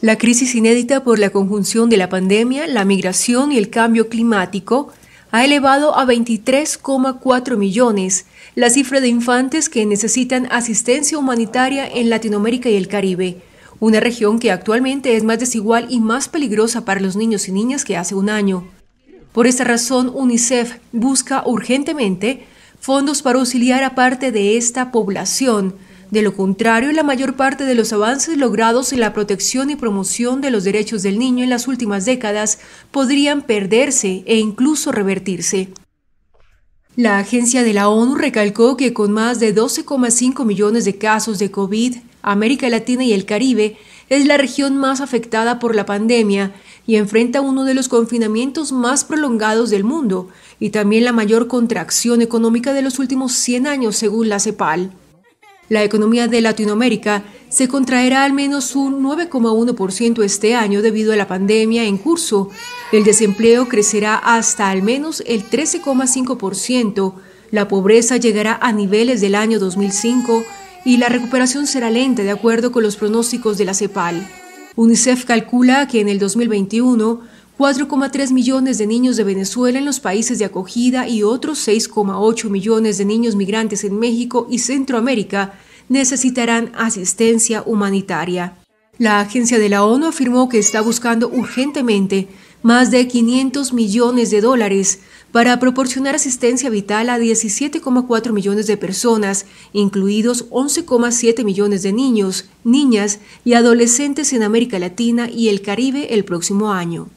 La crisis inédita por la conjunción de la pandemia, la migración y el cambio climático ha elevado a 23,4 millones la cifra de infantes que necesitan asistencia humanitaria en Latinoamérica y el Caribe, una región que actualmente es más desigual y más peligrosa para los niños y niñas que hace un año. Por esta razón, UNICEF busca urgentemente fondos para auxiliar a parte de esta población, de lo contrario, la mayor parte de los avances logrados en la protección y promoción de los derechos del niño en las últimas décadas podrían perderse e incluso revertirse. La agencia de la ONU recalcó que con más de 12,5 millones de casos de COVID, América Latina y el Caribe es la región más afectada por la pandemia y enfrenta uno de los confinamientos más prolongados del mundo y también la mayor contracción económica de los últimos 100 años según la CEPAL. La economía de Latinoamérica se contraerá al menos un 9,1% este año debido a la pandemia en curso. El desempleo crecerá hasta al menos el 13,5%, la pobreza llegará a niveles del año 2005 y la recuperación será lenta de acuerdo con los pronósticos de la CEPAL. UNICEF calcula que en el 2021 4,3 millones de niños de Venezuela en los países de acogida y otros 6,8 millones de niños migrantes en México y Centroamérica necesitarán asistencia humanitaria. La agencia de la ONU afirmó que está buscando urgentemente más de 500 millones de dólares para proporcionar asistencia vital a 17,4 millones de personas, incluidos 11,7 millones de niños, niñas y adolescentes en América Latina y el Caribe el próximo año.